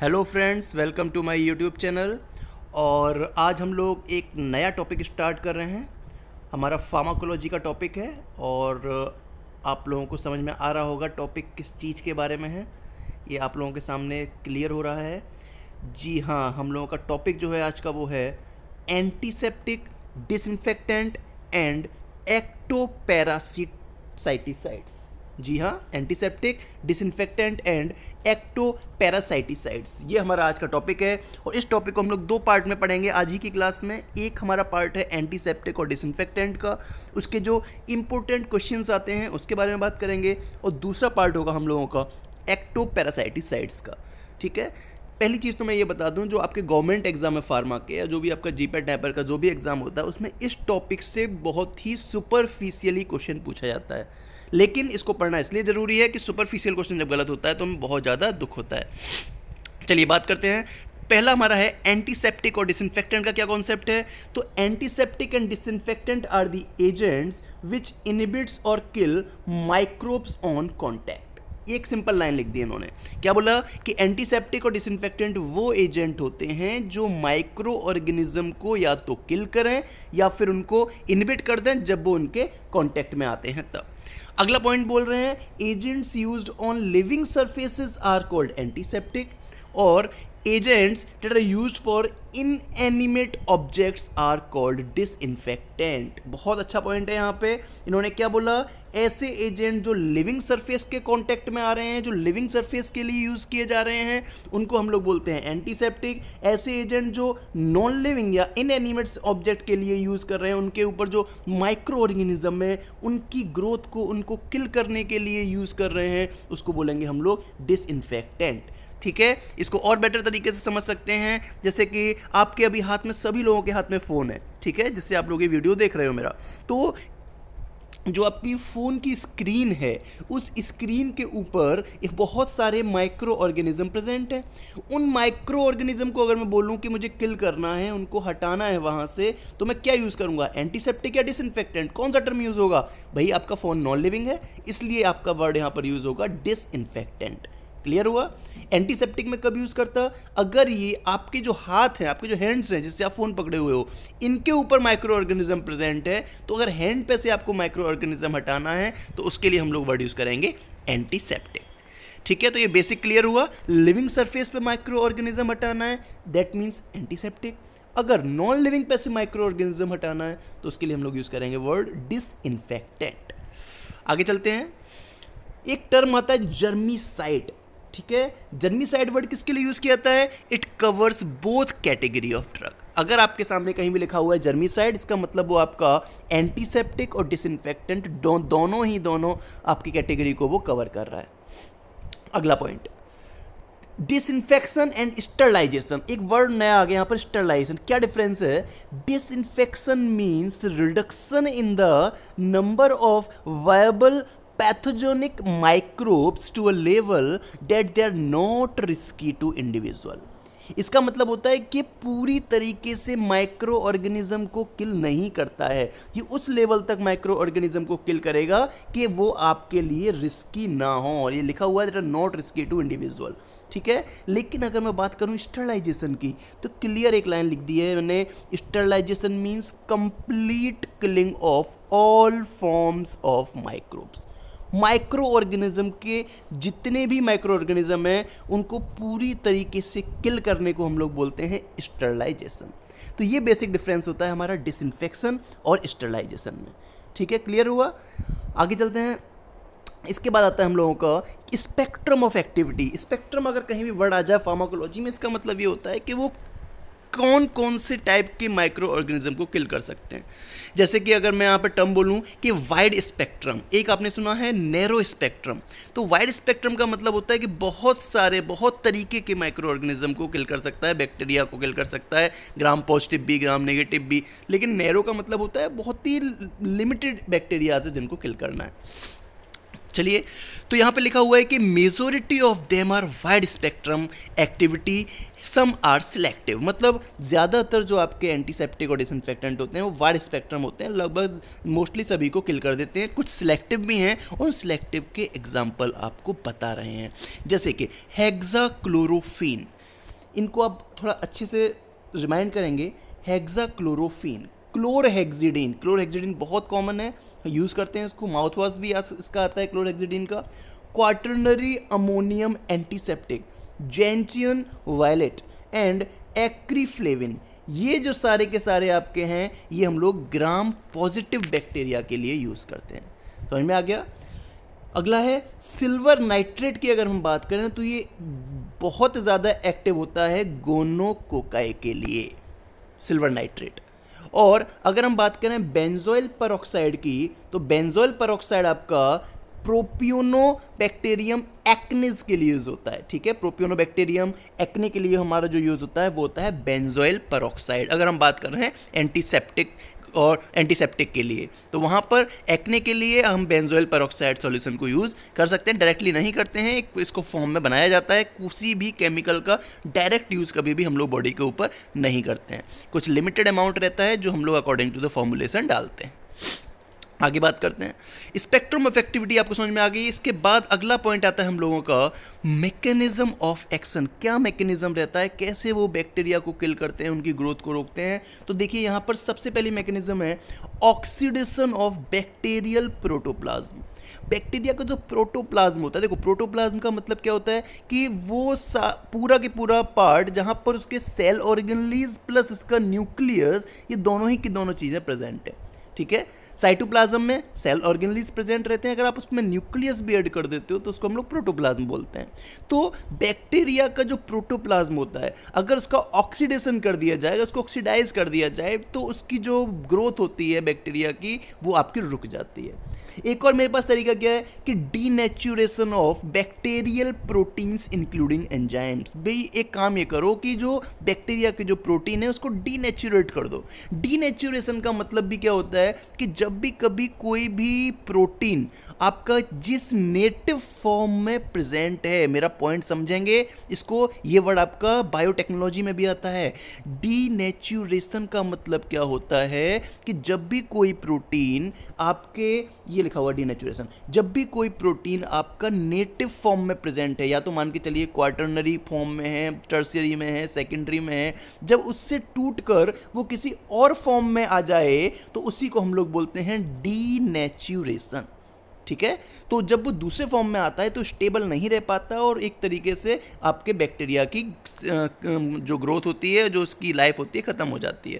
hello friends welcome to my YouTube channel और आज हम लोग एक नया टॉपिक स्टार्ट कर रहे हैं हमारा फार्माकोलॉजी का टॉपिक है और आप लोगों को समझ में आ रहा होगा टॉपिक किस चीज़ के बारे में है ये आप लोगों के सामने क्लियर हो रहा है जी हाँ हम लोगों का टॉपिक जो है आज का वो है antiseptic disinfectant and ectoparasiticides जी हाँ antiseptic disinfectant and ectoparasiticides ये हमारा आज का टॉपिक है और इस टॉपिक को हम लोग दो पार्ट में पढ़ेंगे आज ही की क्लास में एक हमारा पार्ट है एंटीसेप्टिक और डिसइनफेक्टेंट का उसके जो इम्पोर्टेंट क्वेश्चन आते हैं उसके बारे में बात करेंगे और दूसरा पार्ट होगा हम लोगों का एक्टो पैरासाइटिसाइड्स का ठीक है पहली चीज़ तो मैं ये बता दूं जो आपके गवर्नमेंट एग्जाम है फार्मा के या जो भी आपका जीपे टैपर का जो भी एग्ज़ाम होता है उसमें इस टॉपिक से बहुत ही सुपरफिशियली क्वेश्चन पूछा जाता है लेकिन इसको पढ़ना इसलिए ज़रूरी है कि सुपरफिशियल क्वेश्चन जब गलत होता है तो हमें बहुत ज़्यादा दुख होता है चलिए बात करते हैं पहला हमारा है एंटीसेप्टिक और डिसइनफेक्टेंट का क्या कॉन्सेप्ट है तो antiseptic and disinfectant are the agents which inhibits और किल माइक्रोब्स ऑन कॉन्टैक्ट एक सिंपल लाइन लिख दी इन्होंने क्या बोला कि एंटीसेप्टिक और डिसइंफेक्टेंट वो एजेंट होते हैं जो माइक्रो ऑर्गेनिज्म को या तो किल करें या फिर उनको इनबिट कर दें जब वो उनके कॉन्टैक्ट में आते हैं तब अगला पॉइंट बोल रहे हैं agents use on living surfaces are called antiseptic और agents that are used for inanimate objects are called disinfectant बहुत अच्छा पॉइंट है यहाँ पे इन्होंने क्या बोला ऐसे एजेंट जो लिविंग सरफेस के कॉन्टेक्ट में आ रहे हैं जो लिविंग सरफेस के लिए यूज़ किए जा रहे हैं उनको हम लोग बोलते हैं एंटीसेप्टिक ऐसे एजेंट जो नॉन लिविंग या इनएनिमेट ऑब्जेक्ट के लिए यूज़ कर रहे हैं उनके ऊपर जो माइक्रो ऑर्गेनिज्म है उनकी ग्रोथ को उनको किल करने के लिए यूज़ कर रहे हैं उसको बोलेंगे हम लोग डिसइनफेक्टेंट ठीक है इसको और बेटर तरीके से समझ सकते हैं जैसे कि आपके अभी हाथ में सभी लोगों के हाथ में फ़ोन है ठीक है जिससे आप लोग ये वीडियो देख रहे हो मेरा तो जो आपकी फ़ोन की स्क्रीन है उस स्क्रीन के ऊपर बहुत सारे माइक्रो ऑर्गेनिज़म प्रेजेंट हैं उन माइक्रो ऑर्गेनिज़म को अगर मैं बोलूं कि मुझे किल करना है उनको हटाना है वहाँ से तो मैं क्या यूज़ करूँगा एंटीसेप्टिक या डिसइनफेक्टेंट कौन सा टर्म यूज़ होगा भाई आपका फ़ोन नॉन लिविंग है इसलिए आपका वर्ड यहाँ पर यूज़ होगा डिसइनफेक्टेंट क्लियर हुआ एंटीसेप्टिक में कब यूज़ करता अगर ये आपके जो हाथ हैं आपके जो हैंड्स हैं जिससे आप फ़ोन पकड़े हुए हो इनके ऊपर माइक्रो ऑर्गेनिज्म प्रेजेंट है तो अगर हैंड पे से आपको माइक्रो ऑर्गेनिज्म हटाना है तो उसके लिए हम लोग वर्ड यूज़ करेंगे एंटीसेप्टिक ठीक है तो ये बेसिक क्लियर हुआ लिविंग सरफेस पे माइक्रो ऑर्गेनिज्म हटाना है दैट मीन्स एंटीसेप्टिक अगर नॉन लिविंग पे से माइक्रो ऑर्गेनिज्म हटाना है तो उसके लिए हम लोग यूज़ करेंगे वर्ड डिस आगे चलते हैं एक टर्म आता है जर्मी साइट ठीक है जर्नीसाइड वर्ड किसके लिए यूज़ किया जाता है it covers both category of drug अगर आपके सामने कहीं भी लिखा हुआ है जर्मीसाइड इसका मतलब वो आपका एंटीसेप्टिक और डिसइनफेक्टेंट दो, दोनों ही दोनों आपकी कैटेगरी को वो कवर कर रहा है अगला पॉइंट डिसइनफेक्शन एंड स्टरलाइजेशन एक वर्ड नया आ गया यहाँ पर स्टरलाइजेशन क्या डिफरेंस है disinfection means reduction in the number of viable pathogenic microbes to a level that they are not risky to individual इसका मतलब होता है कि पूरी तरीके से माइक्रो ऑर्गेनिज्म को किल नहीं करता है ये उस लेवल तक माइक्रो ऑर्गेनिज्म को किल करेगा कि वो आपके लिए रिस्की ना हो और ये लिखा हुआ है नॉट रिस्की टू इंडिविजुअल ठीक है लेकिन अगर मैं बात करूं स्टरलाइजेशन की तो क्लियर एक लाइन लिख दी है मैंने sterilization means complete killing of all forms of microbes microorganism के जितने भी माइक्रो ऑर्गेनिज्म हैं उनको पूरी तरीके से किल करने को हम लोग बोलते हैं स्टरलाइजेशन तो ये बेसिक डिफरेंस होता है हमारा डिसइनफेक्शन और स्टरलाइजेशन में ठीक है क्लियर हुआ आगे चलते हैं इसके बाद आता है हम लोगों का स्पेक्ट्रम ऑफ एक्टिविटी स्पेक्ट्रम अगर कहीं भी वर्ड आ जाए फार्माकोलॉजी में इसका मतलब ये होता है कि वो कौन कौन से टाइप के माइक्रो ऑर्गेनिज्म को किल कर सकते हैं जैसे कि अगर मैं यहाँ पर टर्म बोलूँ कि वाइड स्पेक्ट्रम एक आपने सुना है नैरो स्पेक्ट्रम तो वाइड स्पेक्ट्रम का मतलब होता है कि बहुत सारे बहुत तरीके के माइक्रो ऑर्गेनिज्म को किल कर सकता है बैक्टीरिया को किल कर सकता है ग्राम पॉजिटिव भी ग्राम नेगेटिव भी लेकिन नैरो का मतलब होता है बहुत ही लिमिटेड बैक्टीरियाज है जिनको किल करना है चलिए तो यहाँ पे लिखा हुआ है कि majority of them are wide spectrum activity some are selective मतलब ज़्यादातर जो आपके एंटीसेप्टिक और डिसइनफेक्टेंट होते हैं वो वाइड स्पेक्ट्रम होते हैं लगभग मोस्टली सभी को किल कर देते हैं कुछ सिलेक्टिव भी हैं और सिलेक्टिव के एग्जाम्पल आपको बता रहे हैं जैसे कि हैग्जा क्लोरोफिन इनको आप थोड़ा अच्छे से रिमाइंड करेंगे हैग्जा क्लोरोफिन क्लोरहेक्सिडीन क्लोरहेक्सिडीन बहुत कॉमन है यूज़ करते हैं इसको माउथ वॉश भी इसका आता है क्लोरहेक्सिडीन का quaternary ammonium antiseptic gentian violet and acriflavine ये जो सारे के सारे आपके हैं ये हम लोग ग्राम पॉजिटिव बैक्टीरिया के लिए यूज़ करते हैं समझ में आ गया अगला है सिल्वर नाइट्रेट की अगर हम बात करें तो ये बहुत ज़्यादा एक्टिव होता है गोनोकोकाई के लिए सिल्वर नाइट्रेट और अगर हम बात करें बेंजोइल परोक्साइड की तो बेंजोइल परोक्साइड आपका प्रोप्यूनो बैक्टेरियम एक्निज के लिए यूज़ होता है ठीक है प्रोप्यूनो बैक्टेरियम एक्ने के लिए हमारा जो यूज़ होता है वो होता है बेंजोइल परोक्साइड अगर हम बात कर रहे हैं एंटीसेप्टिक और एंटीसेप्टिक के लिए तो वहाँ पर एक्ने के लिए हम बेंजोइल पेरोक्साइड सॉल्यूशन को यूज़ कर सकते हैं डायरेक्टली नहीं करते हैं इसको फॉर्म में बनाया जाता है किसी भी केमिकल का डायरेक्ट यूज़ कभी भी हम लोग बॉडी के ऊपर नहीं करते हैं कुछ लिमिटेड अमाउंट रहता है जो हम लोग अकॉर्डिंग टू द फॉर्मुलेशन डालते हैं आगे बात करते हैं स्पेक्ट्रम ऑफ एक्टिविटी आपको समझ में आ गई इसके बाद अगला पॉइंट आता है हम लोगों का मैकेनिज्म ऑफ एक्शन क्या मैकेनिज्म रहता है कैसे वो बैक्टीरिया को किल करते हैं उनकी ग्रोथ को रोकते हैं तो देखिए यहाँ पर सबसे पहली मैकेनिज्म है oxidation of bacterial protoplasm bacteria का जो प्रोटोप्लाज्म होता है देखो प्रोटोप्लाज्म का मतलब क्या होता है कि वो पूरा के पूरा पार्ट जहाँ पर उसके सेल ऑर्गेनलीज प्लस उसका न्यूक्लियस ये दोनों ही की दोनों चीज़ें प्रेजेंट है ठीक है साइटोप्लाज्म में सेल ऑर्गेनलीज प्रेजेंट रहते हैं अगर आप उसमें न्यूक्लियस भी ऐड कर देते हो तो उसको हम लोग प्रोटोप्लाज्म बोलते हैं तो बैक्टीरिया का जो प्रोटोप्लाज्म होता है अगर उसका ऑक्सीडेशन कर दिया जाए उसको ऑक्सीडाइज कर दिया जाए तो उसकी जो ग्रोथ होती है बैक्टीरिया की वो आपकी रुक जाती है एक और मेरे पास तरीका क्या है कि denaturation of bacterial proteins including enzymes भाई एक काम ये करो कि जो बैक्टीरिया के जो प्रोटीन है उसको डीनेचुरेट कर दो डीनेचुरेशन का मतलब भी क्या होता है कि जब जब भी कभी कोई भी प्रोटीन आपका जिस नेटिव फॉर्म में प्रेजेंट है मेरा पॉइंट समझेंगे इसको ये वर्ड आपका बायोटेक्नोलॉजी में भी आता है डीनेचुरेशन का मतलब क्या होता है कि जब भी कोई प्रोटीन आपके ये लिखा हुआ डीनेचुरेशन जब भी कोई प्रोटीन आपका नेटिव फॉर्म में प्रेजेंट है या तो मान के चलिए क्वार्टरनरी फॉर्म में है टर्सरी में है सेकेंडरी में है जब उससे टूट कर वो किसी और फॉर्म में आ जाए तो उसी को हम लोग बोलते बोलते हैं डीनेचुरेशन ठीक है तो जब वो दूसरे फॉर्म में आता है तो स्टेबल नहीं रह पाता और एक तरीके से आपके बैक्टीरिया की जो ग्रोथ होती है जो उसकी लाइफ होती है ख़त्म हो जाती है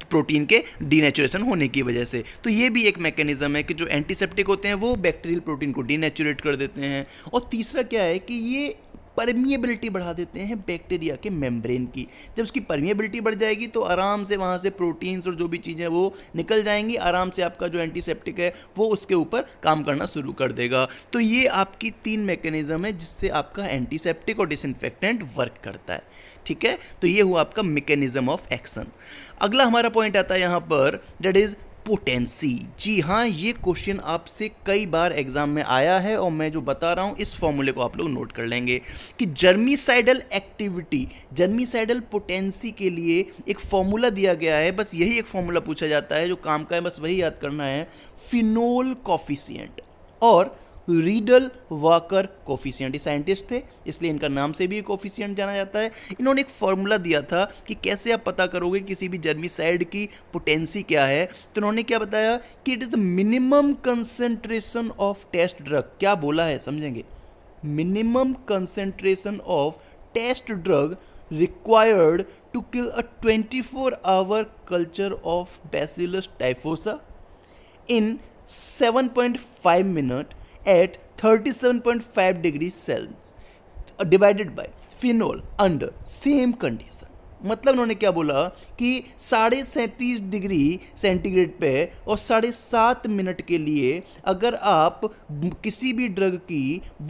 तो प्रोटीन के डीनेचुरेशन होने की वजह से तो ये भी एक मैकेनिज्म है कि जो एंटीसेप्टिक होते हैं वो बैक्टीरियल प्रोटीन को डीनेचुरेट कर देते हैं और तीसरा क्या है कि ये परमिएबिलिटी बढ़ा देते हैं बैक्टीरिया के मेम्ब्रेन की जब उसकी परमिएबिलिटी बढ़ जाएगी तो आराम से वहाँ से प्रोटीन्स और जो भी चीज़ें वो निकल जाएंगी आराम से आपका जो एंटीसेप्टिक है वो उसके ऊपर काम करना शुरू कर देगा तो ये आपकी तीन मैकेनिज़्म है जिससे आपका एंटीसेप्टिक और डिसइनफेक्टेंट वर्क करता है ठीक है तो ये हुआ आपका मैकेनिज्म ऑफ एक्शन अगला हमारा पॉइंट आता है यहाँ पर डेट इज़ पोटेंसी जी हाँ ये क्वेश्चन आपसे कई बार एग्जाम में आया है और मैं जो बता रहा हूँ इस फॉर्मूले को आप लोग नोट कर लेंगे कि जर्मिसाइडल एक्टिविटी जर्मिसाइडल पोटेंसी के लिए एक फॉर्मूला दिया गया है बस यही एक फॉर्मूला पूछा जाता है जो काम का है बस वही याद करना है फिनोल कॉफिशियंट और रीडल वाकर कोफिशियंट साइंटिस्ट थे इसलिए इनका नाम से भी कोफिशियंट जाना जाता है इन्होंने एक फॉर्मूला दिया था कि कैसे आप पता करोगे किसी भी जर्मिसाइड की पोटेंसी क्या है तो इन्होंने क्या बताया कि it is the minimum concentration of test drug क्या बोला है समझेंगे minimum concentration of test drug required to kill a 24 four hour culture of bacillus typhosa in 7.5 minute at 37.5 degree Celsius divided by phenol under same condition मतलब उन्होंने क्या बोला कि साढ़े सैंतीस डिग्री सेंटीग्रेड पे और साढ़े सात मिनट के लिए अगर आप किसी भी ड्रग की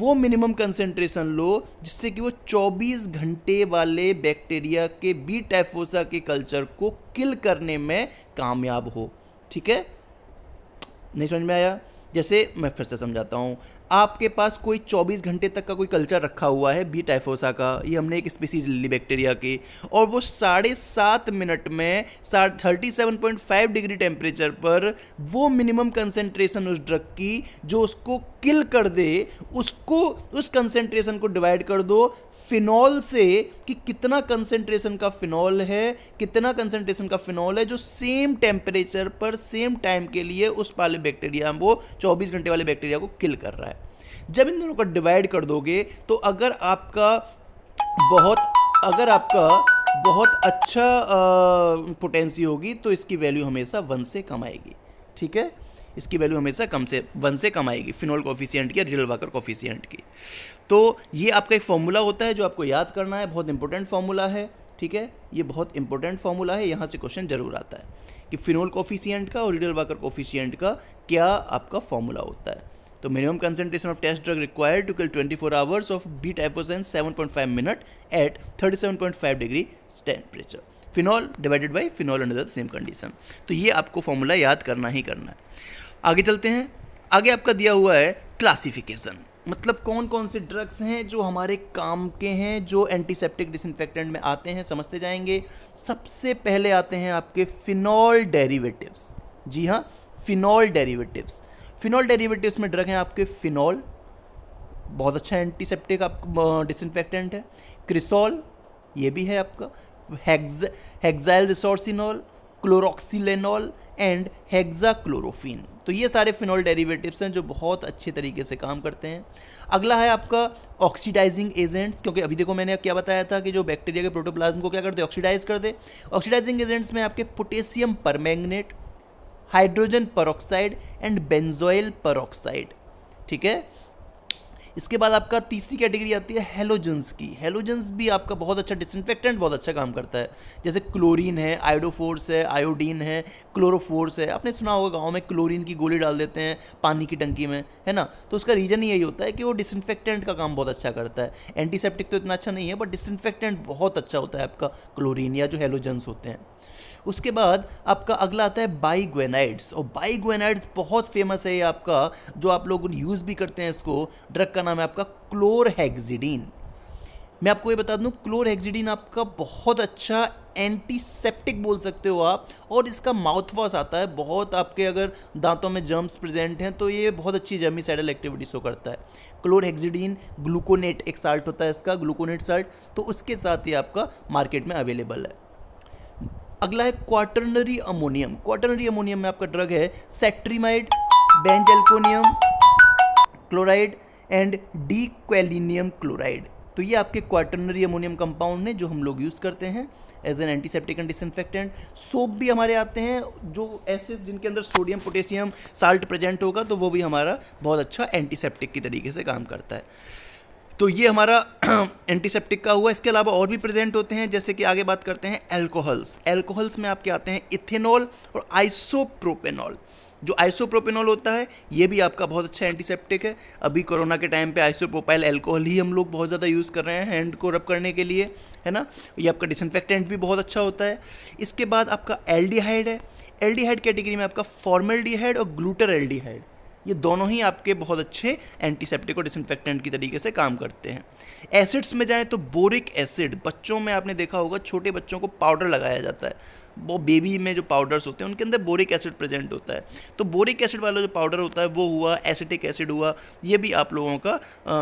वो मिनिमम कंसेंट्रेशन लो जिससे कि वो 24 घंटे वाले बैक्टीरिया के बी टाइफोसा के कल्चर को किल करने में कामयाब हो ठीक है नहीं समझ में आया जैसे मैं फिर से समझाता हूँ आपके पास कोई 24 घंटे तक का कोई कल्चर रखा हुआ है बी टाइफोसा का ये हमने एक स्पीसीज ली बैक्टीरिया की और वो साढ़े सात मिनट में thirty seven point five degree temperature पर वो मिनिमम कंसेंट्रेशन उस ड्रग की जो उसको किल कर दे उसको उस कंसेंट्रेशन को डिवाइड कर दो फिनॉल से कि कितना कंसेंट्रेशन का फिनॉल है कितना कंसेंट्रेशन का फिनॉल है जो सेम टेम्परेचर पर सेम टाइम के लिए उस वाले बैक्टीरिया वो 24 घंटे वाले बैक्टीरिया को किल कर रहा है जब इन दोनों का डिवाइड कर दोगे तो अगर आपका बहुत अगर आपका बहुत अच्छा पोटेंसी होगी तो इसकी वैल्यू हमेशा वन से कम आएगी ठीक है इसकी वैल्यू हमेशा कम से वन से कम आएगी फिनोल कोफिशियंट की या रियल वाकर कोफिशियंट की तो ये आपका एक फॉर्मूला होता है जो आपको याद करना है बहुत इंपॉर्टेंट फार्मूला है ठीक है ये बहुत इंपॉर्टेंट फार्मूला है यहाँ से क्वेश्चन जरूर आता है कि फिनोल कोफिशियंट का और रिडल वाकर कोफिशियंट का क्या आपका फॉर्मूला होता है तो minimum concentration of test drug required to kill 24 hours of seven point 7.5 minute at 37.5 degree temperature phenol divided by phenol under same condition तो ये आपको फॉर्मूला याद करना ही करना है आगे चलते हैं आगे आपका दिया हुआ है क्लासिफिकेशन मतलब कौन कौन से ड्रग्स हैं जो हमारे काम के हैं जो एंटीसेप्टिक डिसइनफेक्टेंट में आते हैं समझते जाएंगे सबसे पहले आते हैं आपके फिनॉल डेरिवेटिव्स जी हाँ फिनॉल डेरिवेटिव्स फिनॉल डेरिवेटिव्स में ड्रग हैं आपके फिनॉल बहुत अच्छा एंटीसेप्टिक आपका डिसइनफेक्टेंट है क्रिसोल ये भी है आपका hex hexyl resorcinol chloroxylenol and chlorophene तो ये सारे फिनॉल डेरिवेटिव्स हैं जो बहुत अच्छे तरीके से काम करते हैं अगला है आपका ऑक्सीडाइजिंग एजेंट्स क्योंकि अभी देखो मैंने क्या बताया था कि जो बैक्टीरिया के प्रोटोप्लाज्म को क्या करते ऑक्सीडाइज कर दे ऑक्सीडाइजिंग एजेंट्स में आपके potassium permanganate hydrogen peroxide and benzoyl peroxide ठीक है इसके बाद आपका तीसरी कैटेगरी आती है हेलोजेंस की हेलोजेंस भी आपका बहुत अच्छा डिसइनफेक्टेंट बहुत अच्छा काम करता है जैसे क्लोरीन है आयोडोफोर्स है आयोडीन है क्लोरोफोर्स है आपने सुना होगा गाँव में क्लोरीन की गोली डाल देते हैं पानी की टंकी में है ना तो उसका रीज़न यही होता है कि वो डिसइनफेक्टेंट का काम बहुत अच्छा करता है एंटीसेप्टिक तो इतना अच्छा नहीं है बट डिसइनफेक्टेंट बहुत अच्छा होता है आपका क्लोरीन या जो हेलोजेंस होते हैं उसके बाद आपका अगला आता है बाईगोनाइड्स और बाइग्वेनाइड्स बहुत फेमस है ये आपका जो आप लोग यूज़ भी करते हैं इसको ड्रग का नाम है आपका क्लोरहेक्सिडीन मैं आपको ये बता दूं क्लोरहेक्सिडीन आपका बहुत अच्छा एंटीसेप्टिक बोल सकते हो आप और इसका माउथ वॉश आता है बहुत आपके अगर दांतों में जर्म्स प्रेजेंट हैं तो ये बहुत अच्छी जर्मी साइडल एक्टिविटीज को करता है क्लोरहेक्सिडीन ग्लूकोनेट एक साल्ट होता है इसका ग्लूकोनेट साल्ट तो उसके साथ ही आपका मार्केट में अवेलेबल है अगला है क्वाटरनरी अमोनियम क्वाटरनरी अमोनियम में आपका ड्रग है cetrimide benz chloride and dequalinium chloride तो ये आपके क्वार्टनरी अमोनियम कंपाउंड हैं जो हम लोग यूज़ करते हैं as an antiseptic and disinfectant soap भी हमारे आते हैं जो ऐसे जिनके अंदर सोडियम पोटेशियम साल्ट प्रेजेंट होगा तो वो भी हमारा बहुत अच्छा एंटीसेप्टिक के तरीके से काम करता है तो ये हमारा एंटीसेप्टिक का हुआ इसके अलावा और भी प्रेजेंट होते हैं जैसे कि आगे बात करते हैं एल्कोहल्स एल्कोहल्स में आपके आते हैं इथेनॉल और आइसोप्रोपेनॉल जो आइसोप्रोपेनॉल होता है ये भी आपका बहुत अच्छा एंटीसेप्टिक है अभी कोरोना के टाइम पे आइसोप्रोपाइल एल्कोहल ही हम लोग बहुत ज़्यादा यूज़ कर रहे हैं हैंड को रब करने के लिए है ना ये आपका डिसइनफेक्टेंट भी बहुत अच्छा होता है इसके बाद आपका एल्डिहाइड है एल्डिहाइड कैटेगरी में आपका फॉर्मल और ग्लूटर एल्डिहाइड ये दोनों ही आपके बहुत अच्छे एंटीसेप्टिक और डिसइनफेक्टेंट की तरीके से काम करते हैं एसिड्स में जाएँ तो बोरिक एसिड बच्चों में आपने देखा होगा छोटे बच्चों को पाउडर लगाया जाता है वो बेबी में जो पाउडर्स होते हैं उनके अंदर बोरिक एसिड प्रेजेंट होता है तो बोरिक एसिड वाला जो पाउडर होता है वो हुआ एसिटिक एसिड हुआ ये भी आप लोगों का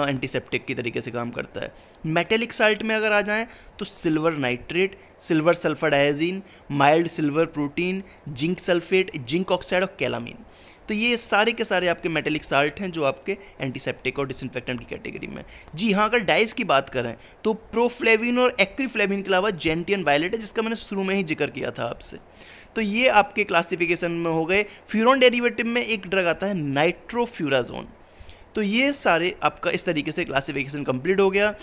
एंटीसेप्टिक की तरीके से काम करता है मेटेलिक साल्ट में अगर आ जाएँ तो silver nitrate silver sulphadiazine mild silver protein zinc sulphate zinc oxide और कैलामीन तो ये सारे के सारे आपके मेटेलिक साल्ट हैं जो आपके एंटीसेप्टिक और डिसइनफेक्टेंट की कैटेगरी में जी हाँ अगर डाइस की बात करें तो प्रोफ्लेविन और एक्रीफ्लेविन के अलावा जेंटियन वायलेट है जिसका मैंने शुरू में ही जिक्र किया था आपसे तो ये आपके क्लासिफिकेशन में हो गए फ्यूरोन डेरिवेटिव में एक ड्रग आता है नाइट्रोफ्यूराजोन तो ये सारे आपका इस तरीके से क्लासिफिकेशन कंप्लीट हो गया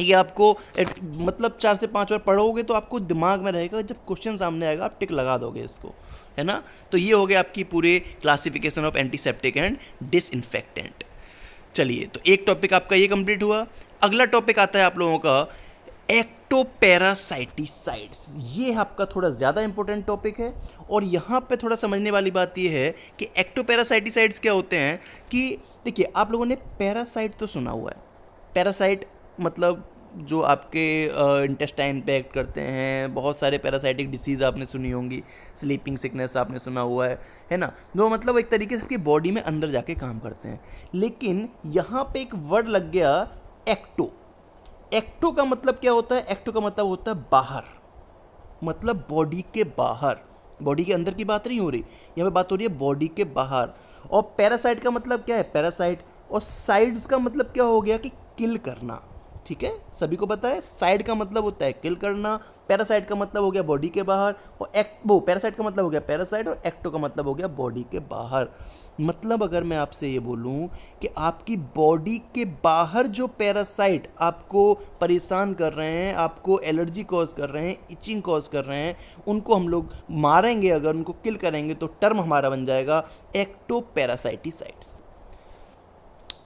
ये आपको एट, मतलब चार से पांच बार पढ़ोगे तो आपको दिमाग में रहेगा जब क्वेश्चन सामने आएगा आप टिक लगा दोगे इसको है ना तो ये हो गया आपकी पूरे classification of antiseptic and disinfectant चलिए तो एक टॉपिक आपका ये कंप्लीट हुआ अगला टॉपिक आता है आप लोगों का एक्टोपैरासाइटिसाइड्स ये आपका थोड़ा ज़्यादा इंपॉर्टेंट टॉपिक है और यहाँ पे थोड़ा समझने वाली बात ये है कि एक्टोपैरासाइटिसाइड्स क्या होते हैं कि देखिए आप लोगों ने पैरासाइट तो सुना हुआ है पैरासाइट मतलब जो आपके इंटेस्टाइन पे एक्ट करते हैं बहुत सारे पैरासाइटिक डिसीज़ आपने सुनी होंगी स्लीपिंग सिकनेस आपने सुना हुआ है है ना वो तो मतलब एक तरीके से आपकी बॉडी में अंदर जाके काम करते हैं लेकिन यहाँ पे एक वर्ड लग गया एक्टो एक्टो का मतलब क्या होता है एक्टो का मतलब होता है बाहर मतलब बॉडी के बाहर बॉडी के अंदर की बात नहीं हो रही यहाँ पे बात हो रही है बॉडी के बाहर और पैरासाइट का मतलब क्या है पैरासाइट और साइड्स का मतलब क्या हो गया कि किल करना ठीक है सभी को पता है साइड का मतलब होता है किल करना पैरासाइट का मतलब हो गया बॉडी के बाहर और एक्ट वो पैरासाइट का मतलब हो गया पैरासाइट और एक्टो का मतलब हो गया बॉडी के बाहर मतलब अगर मैं आपसे ये बोलूँ कि आपकी बॉडी के बाहर जो पैरासाइट आपको परेशान कर रहे हैं आपको एलर्जी कॉज कर रहे हैं इचिंग कॉज कर रहे हैं उनको हम लोग मारेंगे अगर उनको किल करेंगे तो टर्म हमारा बन जाएगा एक्टो पैरासाइटिसाइट्स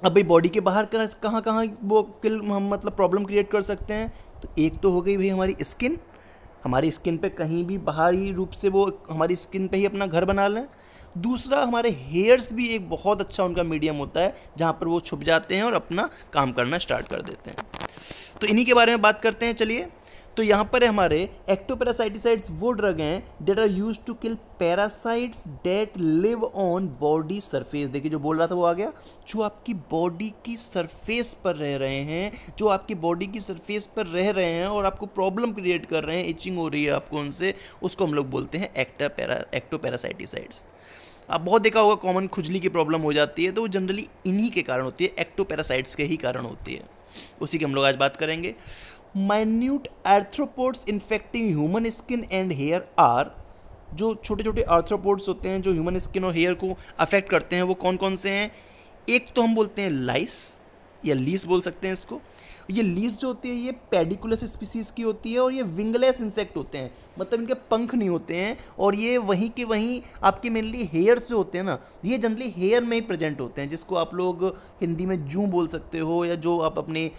अब भाई बॉडी के बाहर कहाँ कहाँ वो किल हम मतलब प्रॉब्लम क्रिएट कर सकते हैं तो एक तो हो गई भाई हमारी स्किन हमारी स्किन पे कहीं भी बाहरी रूप से वो हमारी स्किन पे ही अपना घर बना लें दूसरा हमारे हेयर्स भी एक बहुत अच्छा उनका मीडियम होता है जहाँ पर वो छुप जाते हैं और अपना काम करना स्टार्ट कर देते हैं तो इन्हीं के बारे में बात करते हैं चलिए तो यहाँ पर हमारे एक्टोपैरासाइटिसाइड्स वो ड्रग हैं that are use to kill parasites that live on body surface देखिए जो बोल रहा था वो आ गया जो आपकी बॉडी की सरफेस पर रह रहे हैं जो आपकी बॉडी की सरफेस पर रह रहे हैं और आपको प्रॉब्लम क्रिएट कर रहे हैं इचिंग हो रही है आपको उनसे उसको हम लोग बोलते हैं एक्टा पैरा एक्टोपेरासाइटिसाइड्स आप बहुत देखा होगा कॉमन खुजली की प्रॉब्लम हो जाती है तो वो जनरली इन्हीं के कारण होती है एक्टोपैरासाइट्स के ही कारण होती है उसी की हम लोग आज बात करेंगे minute arthropods infecting human skin and hair are जो छोटे छोटे आर्थ्रोपोड्स होते हैं जो ह्यूमन स्किन और हेयर को अफेक्ट करते हैं वो कौन कौन से हैं एक तो हम बोलते हैं लाइस या लीस बोल सकते हैं इसको ये लीज जो होती है ये पेडिकुलस स्पीसीज की होती है और ये विंगलेस इंसेक्ट होते हैं मतलब इनके पंख नहीं होते हैं और ये वहीं के वहीं आपके मेनली हेयर्स जो होते हैं ना ये जनरली हेयर में ही प्रेजेंट होते हैं जिसको आप लोग हिंदी में जूँ बोल सकते हो या जो आप अपने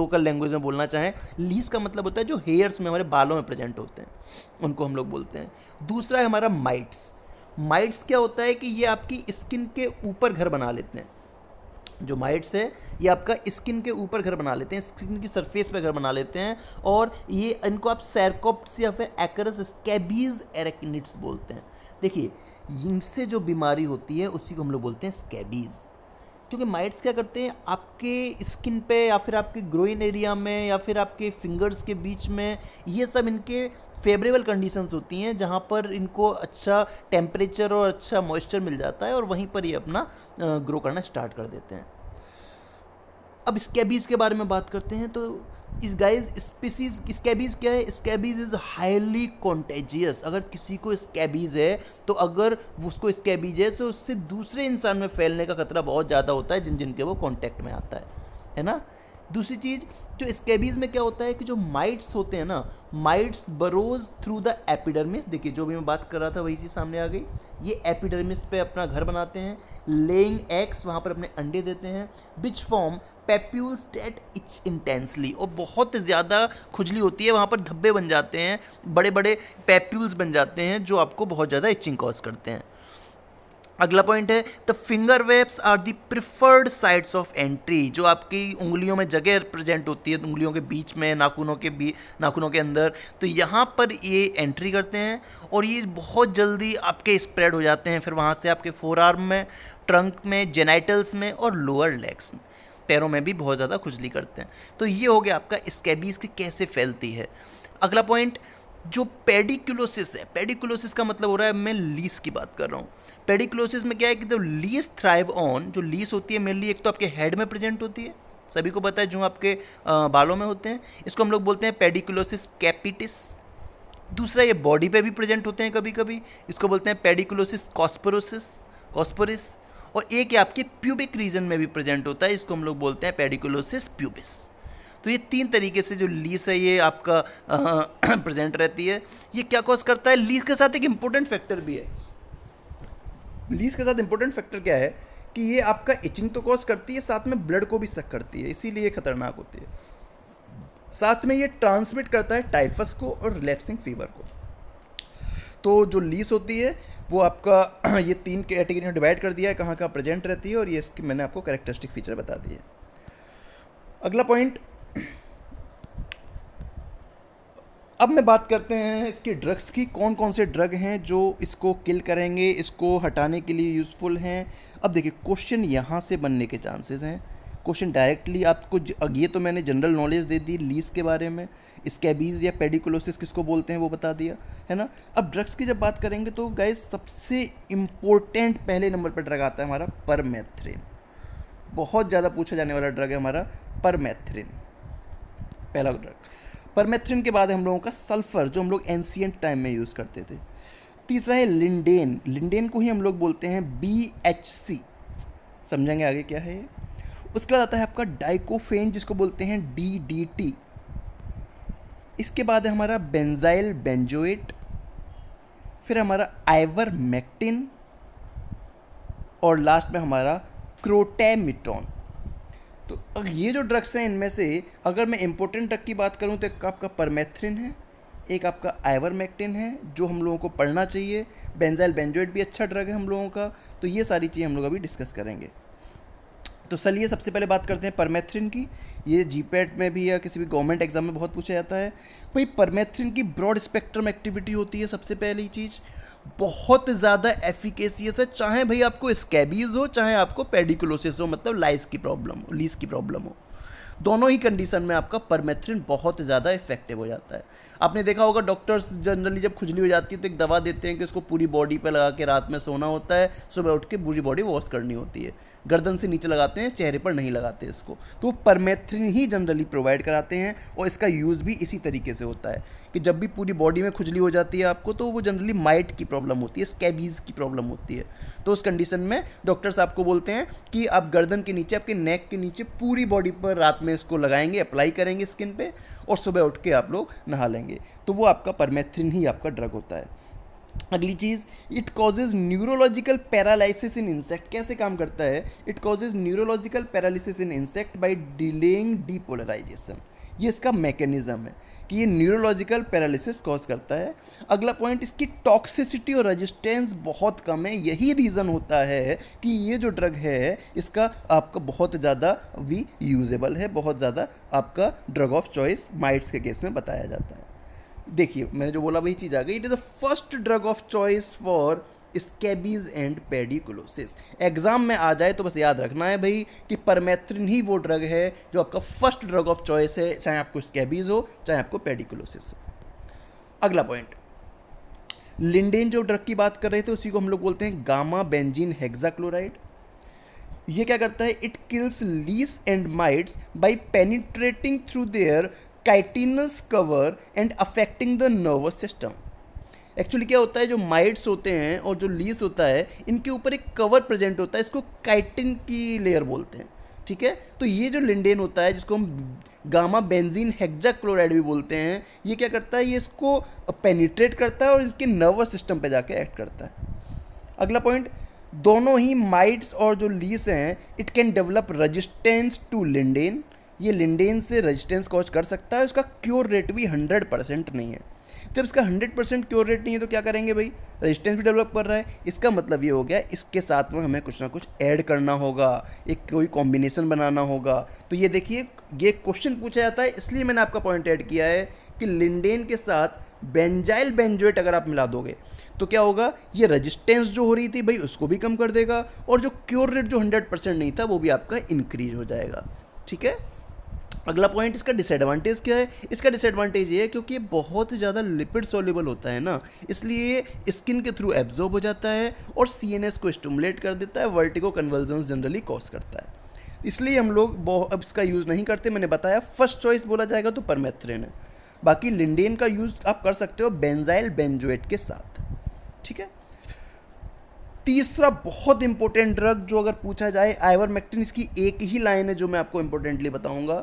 लोकल लैंग्वेज में बोलना चाहें लीज का मतलब होता है जो हेयर्स में हमारे बालों में प्रेजेंट होते हैं उनको हम लोग बोलते हैं दूसरा है हमारा माइट्स माइट्स क्या होता है कि ये आपकी स्किन के ऊपर घर बना लेते हैं जो माइट्स है ये आपका स्किन के ऊपर घर बना लेते हैं स्किन की सरफेस पे घर बना लेते हैं और ये इनको आप सैरकोप्ट्स या फिर एक्रस स्कैबीज एरेक्निट्स बोलते हैं देखिए इनसे जो बीमारी होती है उसी को हम लोग बोलते हैं स्कैबीज़ क्योंकि माइट्स क्या करते हैं आपके स्किन पे या फिर आपके ग्रोइन एरिया में या फिर आपके फिंगर्स के बीच में ये सब इनके फेवरेबल कंडीशंस होती हैं जहाँ पर इनको अच्छा टेम्परेचर और अच्छा मॉइस्चर मिल जाता है और वहीं पर ये अपना ग्रो करना स्टार्ट कर देते हैं अब स्केबीज के बारे में बात करते हैं तो इस गाइज स्पीसीज स्कैबीज क्या है स्कैबीज इज हाईली कॉन्टेजियस अगर किसी को स्कैबीज है तो अगर उसको स्कैबीज है तो उससे दूसरे इंसान में फैलने का खतरा बहुत ज़्यादा होता है जिन जिनके वो कॉन्टैक्ट में आता है है ना दूसरी चीज़ तो स्केबीज़ में क्या होता है कि जो माइट्स होते हैं ना mites burrows through the epidermis देखिए जो भी मैं बात कर रहा था वही चीज़ सामने आ गई ये एपिडर्मिस पे अपना घर बनाते हैं लेइंग एग्स वहाँ पर अपने अंडे देते हैं which form papules that itch intensely और बहुत ज़्यादा खुजली होती है वहाँ पर धब्बे बन जाते हैं बड़े बड़े पेप्यूल्स बन जाते हैं जो आपको बहुत ज़्यादा इचिंग कॉज करते हैं अगला पॉइंट है the finger webs are the preferred sites of entry जो आपकी उंगलियों में जगह प्रेजेंट होती है उंगलियों के बीच में नाखूनों के बीच नाखूनों के अंदर तो यहाँ पर ये एंट्री करते हैं और ये बहुत जल्दी आपके स्प्रेड हो जाते हैं फिर वहाँ से आपके फोर आर्म में ट्रंक में जेनाइटल्स में और लोअर लेग्स में पैरों में भी बहुत ज़्यादा खुजली करते हैं तो ये हो गया आपका स्केबीज की कैसे फैलती है अगला पॉइंट जो पेडिकुलोसिस है पेडिकुलोसिस का मतलब हो रहा है मैं लीस की बात कर रहा हूँ पेडिकुलोसिस में क्या है कि जो तो लीस थ्राइव ऑन जो लीस होती है मेनली एक तो आपके हेड में प्रेजेंट होती है सभी को पता है जो आपके बालों में होते हैं इसको हम लोग बोलते हैं पेडिकुलोसिस कैपिटिस दूसरा ये बॉडी पे भी प्रेजेंट होते हैं कभी कभी इसको बोलते हैं पेडिकुलोसिस कॉस्परोसिस कॉस्परिस और एक आपके प्यूबिक रीजन में भी प्रेजेंट होता है इसको हम लोग बोलते हैं पेडिकुलोसिस प्यूबिस तो ये तीन तरीके से जो लीस है ये आपका प्रेजेंट रहती है ये क्या कॉज करता है लीज के साथ एक इंपॉर्टेंट फैक्टर भी है लीज के साथ इंपॉर्टेंट फैक्टर क्या है कि ये आपका इचिंग तो कॉज करती है साथ में ब्लड को भी सक करती है इसीलिए खतरनाक होती है साथ में ये ट्रांसमिट करता है टाइफस को और रिलैप्सिंग फीवर को तो जो लीस होती है वो आपका ये तीन कैटेगरी में डिवाइड कर दिया है कहाँ कहाँ प्रेजेंट रहती है और ये इसकी मैंने आपको करेक्टरिस्टिक फीचर बता दी है अगला पॉइंट अब मैं बात करते हैं इसके ड्रग्स की कौन कौन से ड्रग हैं जो इसको किल करेंगे इसको हटाने के लिए यूज़फुल हैं अब देखिए क्वेश्चन यहाँ से बनने के चांसेस हैं क्वेश्चन डायरेक्टली आपको ये तो मैंने जनरल नॉलेज दे दी लीज के बारे में स्कैबीज़ या पेडिकुलोसिस किसको बोलते हैं वो बता दिया है ना अब ड्रग्स की जब बात करेंगे तो गाय सबसे इम्पोर्टेंट पहले नंबर पर ड्रग आता है हमारा परमेथ्रिन बहुत ज़्यादा पूछा जाने वाला ड्रग है हमारा परमेथ्रिन पहला ड्रग परमेथ्रिन के बाद हम लोगों का सल्फर जो हम लोग एंशियंट टाइम में यूज़ करते थे तीसरा है लिंडेन लिंडेन को ही हम लोग बोलते हैं बी एच सी समझेंगे आगे क्या है उसके बाद आता है आपका डाइकोफेन जिसको बोलते हैं डी डी टी इसके बाद है हमारा बेंजाइल बेंजोएट फिर हमारा आइवर मैक्टिन और लास्ट में हमारा क्रोटेमिटोन तो ये जो ड्रग्स हैं इनमें से अगर मैं इम्पोर्टेंट ड्रग की बात करूँ तो एक आपका परमेथ्रिन है एक आपका आइवरमेक्टिन है जो हम लोगों को पढ़ना चाहिए बेंजाइल बेंजोइड भी अच्छा ड्रग है हम लोगों का तो ये सारी चीज़ें हम लोग अभी डिस्कस करेंगे तो चलिए सबसे पहले बात करते हैं परमेथ्रिन की ये जीपैट में भी या किसी भी गवर्नमेंट एग्जाम में बहुत पूछा जाता है भाई परमेथ्रिन की ब्रॉड स्पेक्ट्रम एक्टिविटी होती है सबसे पहली चीज़ बहुत ज़्यादा एफिकेसियस है चाहे भाई आपको स्कैबीज हो चाहे आपको पेडिकुलोसिस हो मतलब लाइस की प्रॉब्लम हो लीस की प्रॉब्लम हो दोनों ही कंडीशन में आपका परमेथ्रिन बहुत ज़्यादा इफेक्टिव हो जाता है आपने देखा होगा डॉक्टर्स जनरली जब खुजली हो जाती है तो एक दवा देते हैं कि इसको पूरी बॉडी पर लगा के रात में सोना होता है सुबह उठ के पूरी बॉडी वॉश करनी होती है गर्दन से नीचे लगाते हैं चेहरे पर नहीं लगाते इसको तो परमेथ्रिन ही जनरली प्रोवाइड कराते हैं और इसका यूज़ भी इसी तरीके से होता है कि जब भी पूरी बॉडी में खुजली हो जाती है आपको तो वो जनरली माइट की प्रॉब्लम होती है स्कैबीज़ की प्रॉब्लम होती है तो उस कंडीशन में डॉक्टर्स आपको बोलते हैं कि आप गर्दन के नीचे आपके नेक के नीचे पूरी बॉडी पर रात में इसको लगाएंगे अप्लाई करेंगे स्किन पर और सुबह उठ के आप लोग नहा लेंगे तो वो आपका परमेथ्रिन ही आपका ड्रग होता है अगली चीज़ it causes neurological paralysis in insect कैसे काम करता है it causes neurological paralysis in insect by delaying depolarization ये इसका मैकेनिज़्म है कि ये न्यूरोलॉजिकल पैरालिसिस कॉज करता है अगला पॉइंट इसकी टॉक्सिसिटी और रेजिस्टेंस बहुत कम है यही रीज़न होता है कि ये जो ड्रग है इसका आपका बहुत ज़्यादा भी यूजेबल है बहुत ज़्यादा आपका ड्रग ऑफ चॉइस माइट्स के केस में बताया जाता है देखिए मैंने जो बोला वही चीज़ आ गई it is the first drug of choice for scabies and pediculosis exam में आ जाए तो बस याद रखना है भाई कि परमेथ्रिन ही वो ड्रग है जो आपका फर्स्ट ड्रग ऑफ चॉइस है चाहे आपको स्केबीज हो चाहे आपको पेडिकुलोसिस हो अगला पॉइंट लिंडेन जो ड्रग की बात कर रहे थे उसी को हम लोग बोलते हैं गामा बेंजीन हेक्साक्लोराइड ये क्या करता है it kills lice and mites by penetrating through their chitinous cover and affecting the nervous system actually क्या होता है जो माइट्स होते हैं और जो लीस होता है इनके ऊपर एक कवर प्रेजेंट होता है इसको काइटिन की लेयर बोलते हैं ठीक है तो ये जो लिंडेन होता है जिसको हम गामा बेंजीन हेक्जा क्लोराइड भी बोलते हैं ये क्या करता है ये इसको पेनिट्रेट करता है और इसके नर्वस सिस्टम पे जाके एक्ट करता है अगला पॉइंट दोनों ही माइट्स और जो लीस हैं it can develop resistance to lindane ये लिंडेन से रजिस्टेंस कॉज कर सकता है उसका क्योर रेट भी हंड्रेड परसेंट नहीं है जब इसका हंड्रेड परसेंट क्योर रेट नहीं है तो क्या करेंगे भाई रेजिस्टेंस भी डेवलप कर रहा है इसका मतलब ये हो गया इसके साथ में हमें कुछ ना कुछ ऐड करना होगा एक कोई कॉम्बिनेशन बनाना होगा तो ये देखिए ये क्वेश्चन पूछा जाता है इसलिए मैंने आपका पॉइंट ऐड किया है कि लिंडेन के साथ बेंजाइल बेंजोइट अगर आप मिला दोगे तो क्या होगा ये रेजिस्टेंस जो हो रही थी भाई उसको भी कम कर देगा और जो क्योर रेट जो हंड्रेड परसेंट नहीं था वो भी आपका इंक्रीज हो जाएगा ठीक है अगला पॉइंट इसका डिसएडवांटेज क्या है इसका डिसएडवांटेज ये है क्योंकि ये बहुत ज़्यादा लिपिड सोल्यूबल होता है ना इसलिए स्किन के थ्रू एब्जॉर्ब हो जाता है और सी को स्टमुलेट कर देता है वर्टिको कन्वर्जन जनरली कॉज करता है इसलिए हम लोग अब इसका यूज़ नहीं करते मैंने बताया फर्स्ट चॉइस बोला जाएगा तो परमेथ्रेन है बाकी लिंडेन का यूज़ आप कर सकते हो बेंजाइल बेंजोएट के साथ ठीक है तीसरा बहुत इंपॉर्टेंट ड्रग जो अगर पूछा जाए आइवर मैक्टिन इसकी एक ही लाइन है जो मैं आपको इंपॉर्टेंटली बताऊंगा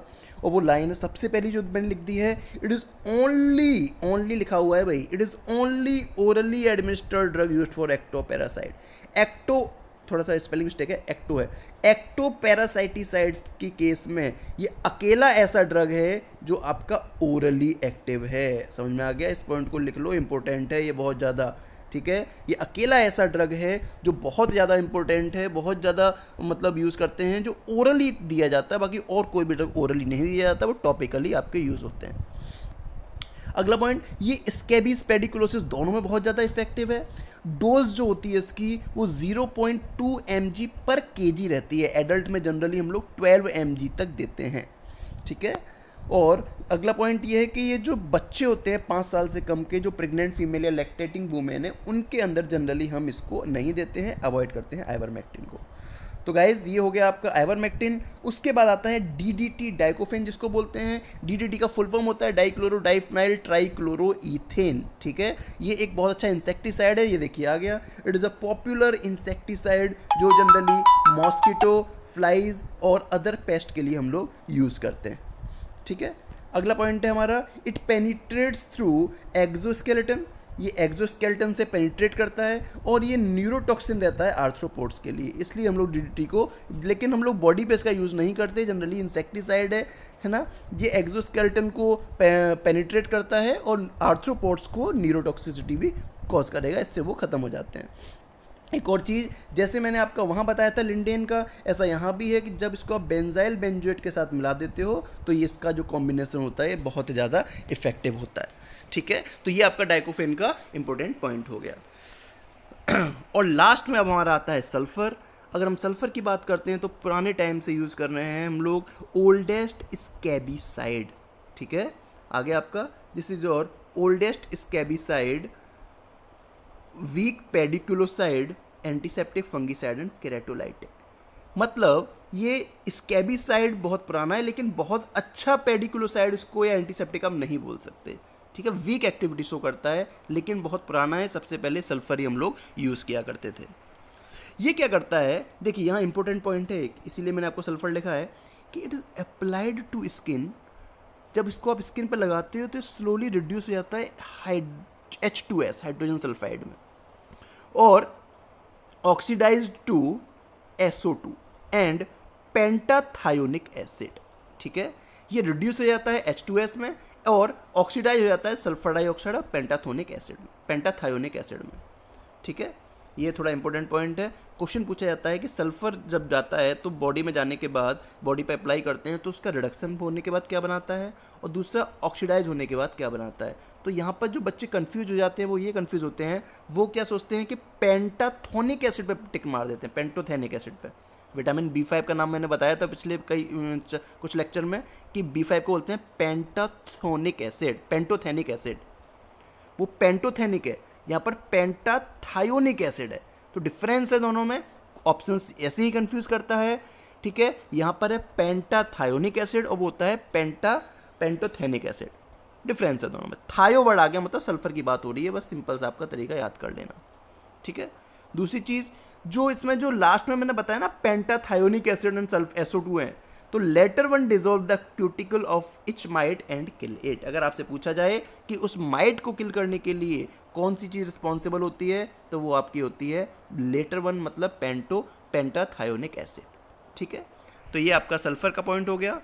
और वो लाइन है सबसे पहली जो मैंने लिख दी है इट इज़ ओनली ओनली लिखा हुआ है भाई it is only orally administered drug use for ectoparasite ecto थोड़ा सा स्पेलिंग मिस्टेक है एक्टो है एक्टो पैरासाइटिसाइड्स की केस में ये अकेला ऐसा ड्रग है जो आपका ओरली एक्टिव है समझ में आ गया इस पॉइंट को लिख लो इंपॉर्टेंट है ये बहुत ज़्यादा ठीक है ये अकेला ऐसा ड्रग है जो बहुत ज़्यादा इंपॉर्टेंट है बहुत ज़्यादा मतलब यूज़ करते हैं जो ओरली दिया जाता है बाकी और कोई भी ड्रग ओरली नहीं दिया जाता वो टॉपिकली आपके यूज़ होते हैं अगला पॉइंट ये स्केबीज पेडिकुलोसिस दोनों में बहुत ज़्यादा इफेक्टिव है डोज जो होती है इसकी वो 0.2 पॉइंट पर के रहती है एडल्ट में जनरली हम लोग 12 एम तक देते हैं ठीक है और अगला पॉइंट ये है कि ये जो बच्चे होते हैं पाँच साल से कम के जो प्रेग्नेंट फीमेल या लैक्टेटिंग वुमेन है उनके अंदर जनरली हम इसको नहीं देते हैं अवॉइड करते हैं आइवरमेक्टिन को तो गाइज ये हो गया आपका आइवरमेक्टिन उसके बाद आता है टी डाइकोफेन जिसको बोलते हैं टी का फुल फॉर्म होता है डाइक्लोरो डाइफनाइल ट्राइक्लोरो ईथेन ठीक है ये एक बहुत अच्छा इंसेक्टिसाइड है ये देखिए आ गया it is a popular insecticide जो जनरली मॉस्किटो फ्लाइज और अदर पेस्ट के लिए हम लोग यूज़ करते हैं ठीक है अगला पॉइंट है हमारा इट पेनिट्रेट्स थ्रू एग्जोस्केलेटन ये एक्जोस्केल्टन से पेनिट्रेट करता है और ये न्यूरोटॉक्सिन रहता है आर्थ्रोपोड्स के लिए इसलिए हम लोग डीडीटी को लेकिन हम लोग बॉडी पे इसका यूज़ नहीं करते जनरली इंसेक्टिसाइड है है ना ये एग्जोस्केलेटन को पे, पेनिट्रेट करता है और आर्थ्रोपोड्स को न्यूरोटॉक्सिसिटी भी कॉज करेगा इससे वो ख़त्म हो जाते हैं एक और चीज़ जैसे मैंने आपका वहाँ बताया था लिंडेन का ऐसा यहाँ भी है कि जब इसको आप बेंजाइल बेंजुएट के साथ मिला देते हो तो ये इसका जो कॉम्बिनेशन होता है बहुत ज़्यादा इफेक्टिव होता है ठीक है तो ये आपका डाइकोफेन का इंपॉर्टेंट पॉइंट हो गया और लास्ट में अब हमारा आता है सल्फ़र अगर हम सल्फ़र की बात करते हैं तो पुराने टाइम से यूज़ कर रहे हैं हम लोग ओल्डेस्ट स्कैबीसाइड ठीक है आगे आपका दिस इज और oldest scabicide weak pediculocide antiseptic fungicide and keratolytic मतलब ये स्केबिसाइड बहुत पुराना है लेकिन बहुत अच्छा पेडिकुलोसाइड इसको या एंटीसेप्टिक हम नहीं बोल सकते ठीक है वीक एक्टिविटी शो करता है लेकिन बहुत पुराना है सबसे पहले सल्फर ही हम लोग यूज़ किया करते थे ये क्या करता है देखिए यहाँ इंपॉर्टेंट पॉइंट है एक इसीलिए मैंने आपको सल्फर लिखा है कि it is applied to skin जब इसको आप स्किन पर लगाते हो तो स्लोली रिड्यूस हो जाता है हाइड H two S hydrogen sulphide में और oxidise to SO two and pentathionic acid ठीक है ये रिड्यूस हो जाता है एच टू एस में और ऑक्सीडाइज हो जाता है सल्फर डाइऑक्साइड और पेंटाथोनिक एसिड में पेंटाथायोनिक एसिड में ठीक है ये थोड़ा इंपॉर्टेंट पॉइंट है क्वेश्चन पूछा जाता है कि सल्फर जब जाता है तो बॉडी में जाने के बाद बॉडी पर अप्लाई करते हैं तो उसका रिडक्शन होने के बाद क्या बनाता है और दूसरा ऑक्सीडाइज होने के बाद क्या बनाता है तो यहाँ पर जो बच्चे कन्फ्यूज हो जाते हैं वो ये कन्फ्यूज होते हैं वो क्या सोचते हैं कि पेंटाथोनिक एसिड पर टिक मार देते हैं पेंटोथेनिक एसिड पर विटामिन बी फाइव का नाम मैंने बताया था पिछले कई कुछ लेक्चर में कि बी फाइव को बोलते हैं पेंटाथोनिक एसिड पेंटोथेनिक एसिड वो पेंटोथेनिक है यहाँ पर पेंटाथायोनिक एसिड है तो डिफरेंस है दोनों में ऑप्शन ऐसे ही कन्फ्यूज करता है ठीक है यहाँ पर है पेंटाथायोनिक एसिड और वो होता है पेंटा पेंटोथेनिक एसिड डिफरेंस है दोनों में थायो वर्ड आ गया मतलब सल्फर की बात हो रही है बस सिंपल सा आपका तरीका याद कर लेना ठीक है दूसरी चीज़ जो इसमें जो लास्ट में मैंने बताया ना पेंटाथायोनिक एसिड एंड सल्फ एसो टू हैं तो latter one dissolve the cuticle of each mite and kill it अगर आपसे पूछा जाए कि उस माइट को किल करने के लिए कौन सी चीज़ रिस्पॉन्सिबल होती है तो वो आपकी होती है लेटर वन मतलब पेंटो पेंटाथायोनिक एसिड ठीक है तो ये आपका सल्फर का पॉइंट हो गया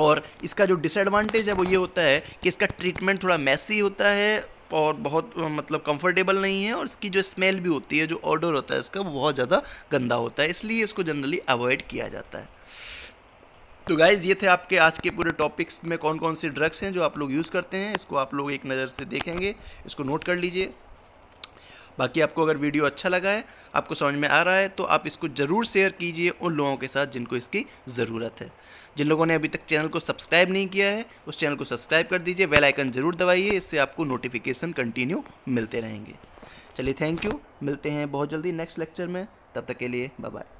और इसका जो डिसएडवांटेज है वो ये होता है कि इसका ट्रीटमेंट थोड़ा मैसी होता है और बहुत मतलब कंफर्टेबल नहीं है और इसकी जो स्मेल भी होती है जो ऑर्डर होता है इसका वो बहुत ज़्यादा गंदा होता है इसलिए इसको जनरली अवॉइड किया जाता है तो गाइज़ ये थे आपके आज के पूरे टॉपिक्स में कौन कौन से ड्रग्स हैं जो आप लोग यूज़ करते हैं इसको आप लोग एक नज़र से देखेंगे इसको नोट कर लीजिए बाकी आपको अगर वीडियो अच्छा लगा है आपको समझ में आ रहा है तो आप इसको ज़रूर शेयर कीजिए उन लोगों के साथ जिनको इसकी ज़रूरत है जिन लोगों ने अभी तक चैनल को सब्सक्राइब नहीं किया है उस चैनल को सब्सक्राइब कर दीजिए बेल आइकन ज़रूर दबाइए इससे आपको नोटिफिकेशन कंटिन्यू मिलते रहेंगे चलिए थैंक यू मिलते हैं बहुत जल्दी नेक्स्ट लेक्चर में तब तक के लिए बाय बाय